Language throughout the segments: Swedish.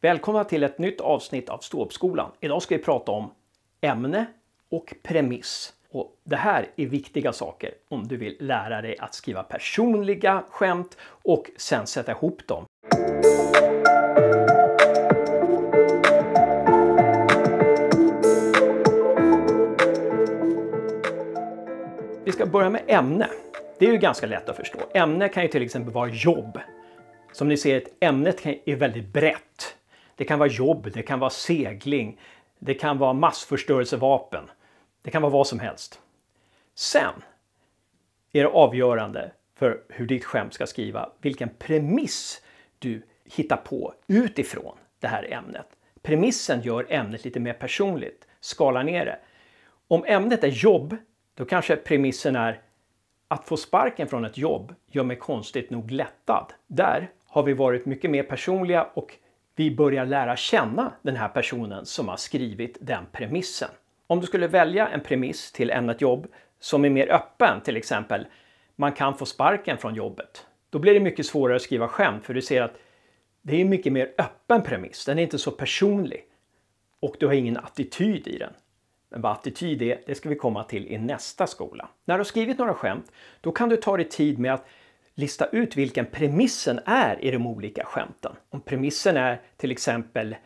Välkomna till ett nytt avsnitt av Ståuppskolan. Idag ska vi prata om ämne och premiss. Och det här är viktiga saker om du vill lära dig att skriva personliga skämt och sen sätta ihop dem. Vi ska börja med ämne. Det är ju ganska lätt att förstå. Ämne kan ju till exempel vara jobb. Som ni ser, ämnet är väldigt brett. Det kan vara jobb, det kan vara segling, det kan vara massförstörelsevapen. Det kan vara vad som helst. Sen är det avgörande för hur ditt skämt ska skriva vilken premiss du hittar på utifrån det här ämnet. Premissen gör ämnet lite mer personligt, skalar ner det. Om ämnet är jobb, då kanske premissen är att få sparken från ett jobb gör mig konstigt nog lättad. Där har vi varit mycket mer personliga och vi börjar lära känna den här personen som har skrivit den premissen. Om du skulle välja en premiss till ämnet jobb som är mer öppen, till exempel man kan få sparken från jobbet. Då blir det mycket svårare att skriva skämt för du ser att det är en mycket mer öppen premiss. Den är inte så personlig och du har ingen attityd i den. Men vad attityd är, det ska vi komma till i nästa skola. När du har skrivit några skämt, då kan du ta dig tid med att lista ut vilken premissen är i de olika skämten. Om premissen är till exempel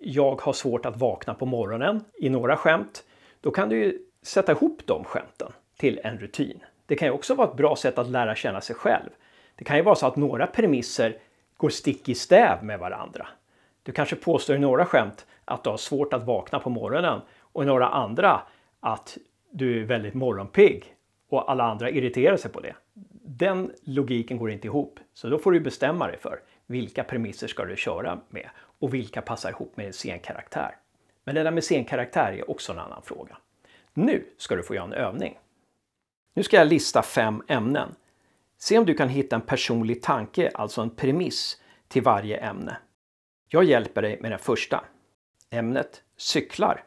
“jag har svårt att vakna på morgonen” i några skämt, då kan du ju sätta ihop de skämten till en rutin. Det kan ju också vara ett bra sätt att lära känna sig själv. Det kan ju vara så att några premisser går stick i stäv med varandra. Du kanske påstår i några skämt att du har svårt att vakna på morgonen och i några andra att du är väldigt morgonpigg och alla andra irriterar sig på det. Den logiken går inte ihop, så då får du bestämma dig för vilka premisser ska du köra med och vilka passar ihop med scenkaraktär. Men det där med scenkaraktär är också en annan fråga. Nu ska du få göra en övning. Nu ska jag lista fem ämnen. Se om du kan hitta en personlig tanke, alltså en premiss, till varje ämne. Jag hjälper dig med den första. Ämnet cyklar.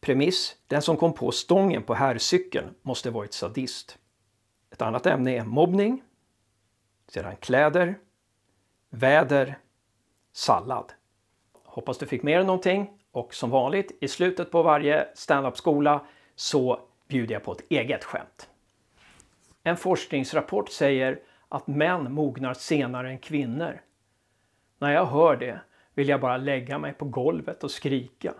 Premiss, den som kom på stången på herrcykeln måste varit sadist. Ett annat ämne är mobbning, sedan kläder, väder, sallad. Hoppas du fick med dig någonting och som vanligt i slutet på varje standup-skola så bjuder jag på ett eget skämt. En forskningsrapport säger att män mognar senare än kvinnor. När jag hör det vill jag bara lägga mig på golvet och skrika.